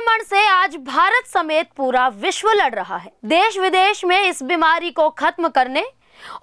संक्रमण से आज भारत समेत पूरा विश्व लड़ रहा है देश विदेश में इस बीमारी को खत्म करने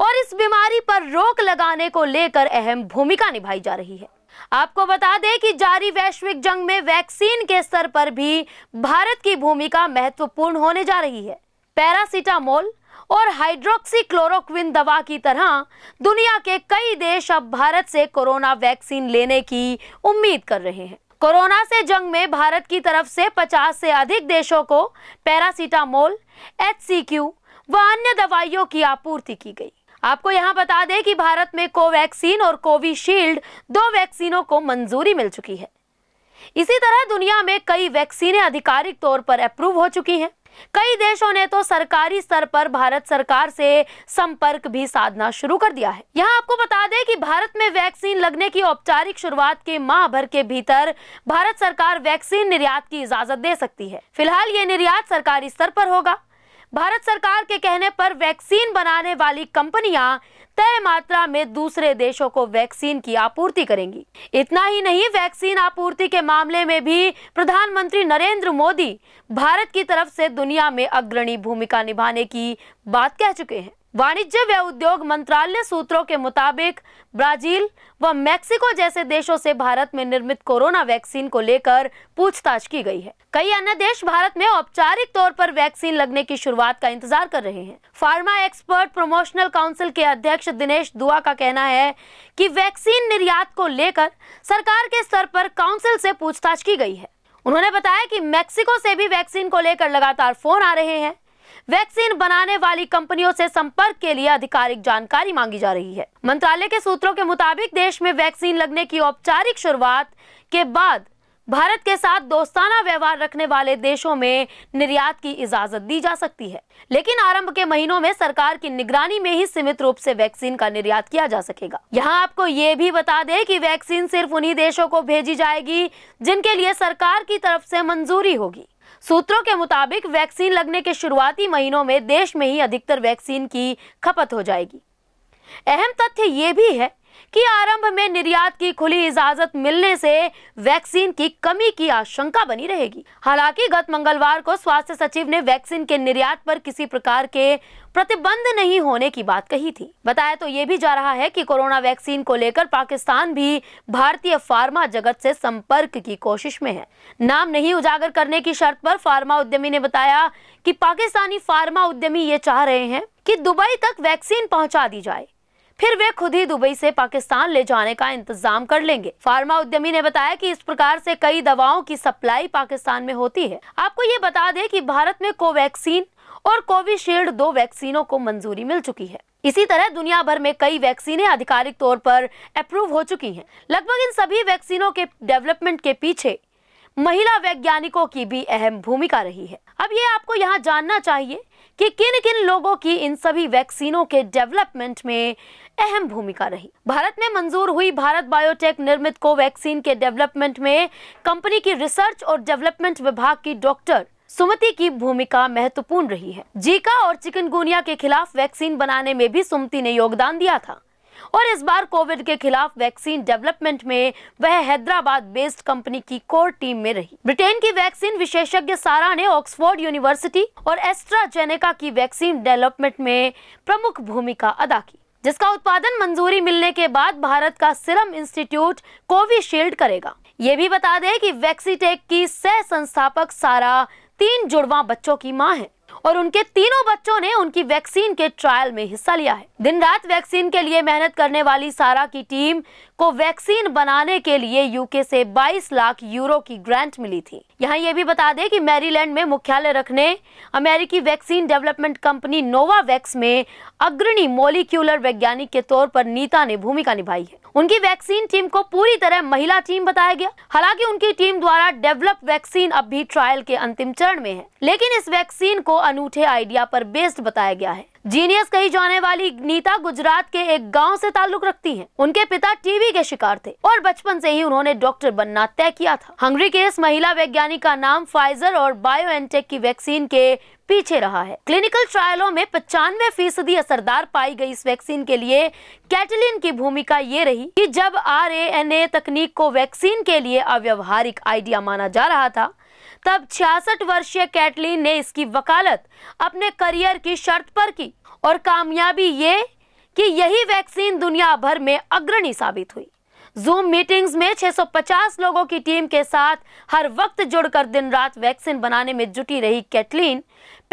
और इस बीमारी पर रोक लगाने को लेकर अहम भूमिका निभाई जा रही है आपको बता दें कि जारी वैश्विक जंग में वैक्सीन के स्तर पर भी भारत की भूमिका महत्वपूर्ण होने जा रही है पैरासीटामोल और हाइड्रोक्सी क्लोरोक्विन दवा की तरह दुनिया के कई देश अब भारत से कोरोना वैक्सीन लेने की उम्मीद कर रहे हैं कोरोना से जंग में भारत की तरफ से 50 से अधिक देशों को पैरासीटामोल एच व अन्य दवाइयों की आपूर्ति की गई आपको यहाँ बता दें कि भारत में कोवैक्सीन और कोविशील्ड दो वैक्सीनों को मंजूरी मिल चुकी है इसी तरह दुनिया में कई वैक्सीनें आधिकारिक तौर पर अप्रूव हो चुकी हैं कई देशों ने तो सरकारी स्तर पर भारत सरकार से संपर्क भी साधना शुरू कर दिया है यहाँ आपको बता दें कि भारत में वैक्सीन लगने की औपचारिक शुरुआत के माह भर के भीतर भारत सरकार वैक्सीन निर्यात की इजाजत दे सकती है फिलहाल ये निर्यात सरकारी स्तर पर होगा भारत सरकार के कहने पर वैक्सीन बनाने वाली कंपनियां तय मात्रा में दूसरे देशों को वैक्सीन की आपूर्ति करेंगी इतना ही नहीं वैक्सीन आपूर्ति के मामले में भी प्रधानमंत्री नरेंद्र मोदी भारत की तरफ से दुनिया में अग्रणी भूमिका निभाने की बात कह चुके हैं वाणिज्य व उद्योग मंत्रालय सूत्रों के मुताबिक ब्राजील व मेक्सिको जैसे देशों से भारत में निर्मित कोरोना वैक्सीन को लेकर पूछताछ की गई है कई अन्य देश भारत में औपचारिक तौर पर वैक्सीन लगने की शुरुआत का इंतजार कर रहे हैं फार्मा एक्सपर्ट प्रमोशनल काउंसिल के अध्यक्ष दिनेश दुआ का कहना है कि वैक्सीन निर्यात को लेकर सरकार के स्तर पर काउंसिल से पूछताछ की गई है उन्होंने बताया कि मेक्सिको से भी वैक्सीन को लेकर लगातार फोन आ रहे हैं वैक्सीन बनाने वाली कंपनियों से संपर्क के लिए आधिकारिक जानकारी मांगी जा रही है मंत्रालय के सूत्रों के मुताबिक देश में वैक्सीन लगने की औपचारिक शुरुआत के बाद भारत के साथ दोस्ताना व्यवहार रखने वाले देशों में निर्यात की इजाजत दी जा सकती है लेकिन आरंभ के महीनों में सरकार की निगरानी में ही सीमित रूप से वैक्सीन का निर्यात किया जा सकेगा यहाँ आपको ये भी बता दें कि वैक्सीन सिर्फ उन्हीं देशों को भेजी जाएगी जिनके लिए सरकार की तरफ से मंजूरी होगी सूत्रों के मुताबिक वैक्सीन लगने के शुरुआती महीनों में देश में ही अधिकतर वैक्सीन की खपत हो जाएगी अहम तथ्य यह भी है कि आरंभ में निर्यात की खुली इजाजत मिलने से वैक्सीन की कमी की आशंका बनी रहेगी हालांकि गत मंगलवार को स्वास्थ्य सचिव ने वैक्सीन के निर्यात पर किसी प्रकार के प्रतिबंध नहीं होने की बात कही थी बताया तो ये भी जा रहा है कि कोरोना वैक्सीन को लेकर पाकिस्तान भी भारतीय फार्मा जगत से संपर्क की कोशिश में है नाम नहीं उजागर करने की शर्त पर फार्मा उद्यमी ने बताया कि पाकिस्तानी फार्मा उद्यमी ये चाह रहे हैं कि दुबई तक वैक्सीन पहुंचा दी जाए फिर वे खुद ही दुबई से पाकिस्तान ले जाने का इंतजाम कर लेंगे फार्मा उद्यमी ने बताया कि इस प्रकार से कई दवाओं की सप्लाई पाकिस्तान में होती है आपको ये बता दें कि भारत में कोवैक्सीन और कोविशील्ड दो वैक्सीनों को मंजूरी मिल चुकी है इसी तरह दुनिया भर में कई वैक्सीनें आधिकारिक तौर पर अप्रूव हो चुकी हैं। लगभग इन सभी वैक्सीनों के डेवलपमेंट के पीछे महिला वैज्ञानिकों की भी अहम भूमिका रही है अब ये आपको यहाँ जानना चाहिए कि किन किन लोगों की इन सभी वैक्सीनों के डेवलपमेंट में अहम भूमिका रही भारत में मंजूर हुई भारत बायोटेक निर्मित को वैक्सीन के डेवलपमेंट में कंपनी की रिसर्च और डेवलपमेंट विभाग की डॉक्टर सुमति की भूमिका महत्वपूर्ण रही है जीका और चिकनगुनिया के खिलाफ वैक्सीन बनाने में भी सुमति ने योगदान दिया था और इस बार कोविड के खिलाफ वैक्सीन डेवलपमेंट में वह हैदराबाद बेस्ड कंपनी की कोर टीम में रही ब्रिटेन की वैक्सीन विशेषज्ञ सारा ने ऑक्सफोर्ड यूनिवर्सिटी और एस्ट्राजेनेका की वैक्सीन डेवलपमेंट में प्रमुख भूमिका अदा की जिसका उत्पादन मंजूरी मिलने के बाद भारत का सिरम इंस्टीट्यूट कोविशील्ड करेगा ये भी बता दें कि वैक्सीटेक की सह संस्थापक सारा तीन जुड़वा बच्चों की माँ है और उनके तीनों बच्चों ने उनकी वैक्सीन के ट्रायल में हिस्सा लिया है दिन रात वैक्सीन के लिए मेहनत करने वाली सारा की टीम को वैक्सीन बनाने के लिए यूके से 22 लाख यूरो की ग्रांट मिली थी यहाँ ये भी बता दें कि मैरीलैंड में मुख्यालय रखने अमेरिकी वैक्सीन डेवलपमेंट कंपनी नोवा में अग्रणी मोलिक्यूलर वैज्ञानिक के तौर पर नीता ने भूमिका निभाई है उनकी वैक्सीन टीम को पूरी तरह महिला टीम बताया गया हालांकि उनकी टीम द्वारा डेवलप वैक्सीन अब भी ट्रायल के अंतिम चरण में है लेकिन इस वैक्सीन को अनूठे आइडिया पर बेस्ड बताया गया है जीनियस कही जाने वाली नीता गुजरात के एक गांव से ताल्लुक रखती हैं। उनके पिता टीवी के शिकार थे और बचपन से ही उन्होंने डॉक्टर बनना तय किया था हंगरी के इस महिला वैज्ञानिक का नाम फाइजर और बायो की वैक्सीन के पीछे रहा है क्लिनिकल ट्रायलों में पचानवे फीसदी असरदार पाई गई इस वैक्सीन के लिए कैटलिन की भूमिका ये रही कि जब आरएएनए तकनीक को वैक्सीन के लिए अव्यवहारिक आइडिया माना जा रहा था तब 66 वर्षीय कैटलिन ने इसकी वकालत अपने करियर की शर्त पर की और कामयाबी ये कि यही वैक्सीन दुनिया भर में अग्रणी साबित हुई जूम मीटिंग्स में 650 लोगों की टीम के साथ हर वक्त जुड़कर दिन रात वैक्सीन बनाने में जुटी रही कैटलिन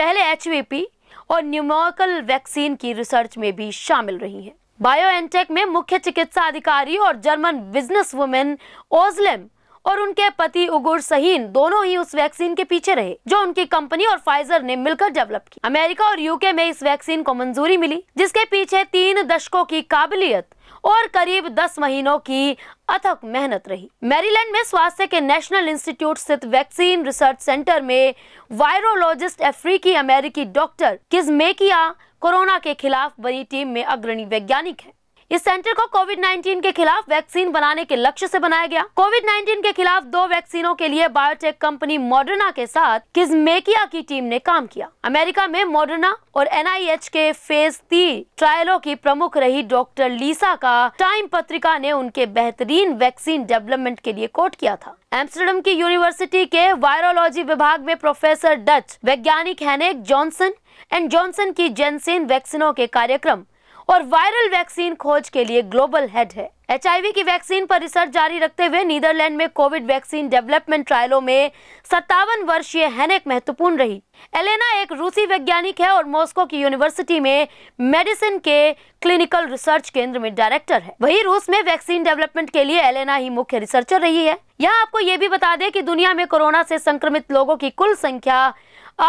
पहले एच और न्यूमोकल वैक्सीन की रिसर्च में भी शामिल रही है बायो में मुख्य चिकित्सा अधिकारी और जर्मन बिजनेस वुमेन ओजलेम और उनके पति उगुर सहीन दोनों ही उस वैक्सीन के पीछे रहे जो उनकी कंपनी और फाइजर ने मिलकर डेवलप की अमेरिका और यूके में इस वैक्सीन को मंजूरी मिली जिसके पीछे तीन दशकों की काबिलियत और करीब दस महीनों की अथक मेहनत रही मैरीलैंड में स्वास्थ्य के नेशनल इंस्टीट्यूट स्थित वैक्सीन रिसर्च सेंटर में वायरोलॉजिस्ट अफ्रीकी अमेरिकी डॉक्टर किजमेकिया कोरोना के खिलाफ बनी टीम में अग्रणी वैज्ञानिक है इस सेंटर को कोविड 19 के खिलाफ वैक्सीन बनाने के लक्ष्य से बनाया गया कोविड 19 के खिलाफ दो वैक्सीनों के लिए बायोटेक कंपनी मॉडर्ना के साथ किजमेकिया की टीम ने काम किया अमेरिका में मॉडर्ना और एन के फेज तीन ट्रायलों की प्रमुख रही डॉक्टर लीसा का टाइम पत्रिका ने उनके बेहतरीन वैक्सीन डेवलपमेंट के लिए कोट किया था एम्स्टर्डम की यूनिवर्सिटी के वायरोलॉजी विभाग में प्रोफेसर डच वैज्ञानिक हैनेक जॉनसन एंड जॉनसन की जेनसेन वैक्सीनों के कार्यक्रम और वायरल वैक्सीन खोज के लिए ग्लोबल हेड है एच की वैक्सीन पर रिसर्च जारी रखते हुए नीदरलैंड में कोविड वैक्सीन डेवलपमेंट ट्रायलों में सत्तावन वर्षीय हेनेक महत्वपूर्ण रही एलेना एक रूसी वैज्ञानिक है और मॉस्को की यूनिवर्सिटी में मेडिसिन के क्लिनिकल रिसर्च केंद्र में डायरेक्टर है वही रूस में वैक्सीन डेवलपमेंट के लिए एलेना ही मुख्य रिसर्चर रही है यहाँ आपको ये भी बता दें कि दुनिया में कोरोना से संक्रमित लोगों की कुल संख्या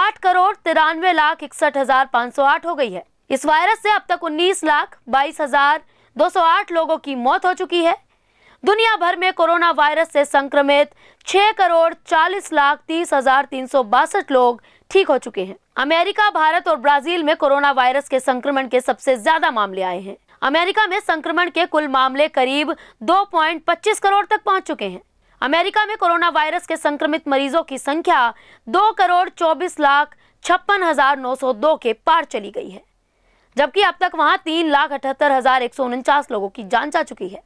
आठ करोड़ तिरानवे लाख इकसठ हजार पाँच सौ आठ हो गई है इस वायरस से अब तक उन्नीस लाख बाईस हजार दो सौ आठ लोगों की मौत हो चुकी है दुनिया भर में कोरोना वायरस से संक्रमित छह करोड़ चालीस लाख तीस हजार तीन सौ बासठ लोग ठीक हो चुके हैं अमेरिका भारत और ब्राजील में कोरोना वायरस के संक्रमण के सबसे ज्यादा मामले आए हैं अमेरिका में संक्रमण के कुल मामले करीब 2.25 करोड़ तक पहुंच चुके हैं अमेरिका में कोरोना वायरस के संक्रमित मरीजों की संख्या 2 करोड़ 24 लाख छप्पन हजार नौ सौ दो के पार चली गई है जबकि अब तक वहां तीन लाख अठहत्तर हजार एक सौ उनचास लोगों की जान जा चुकी है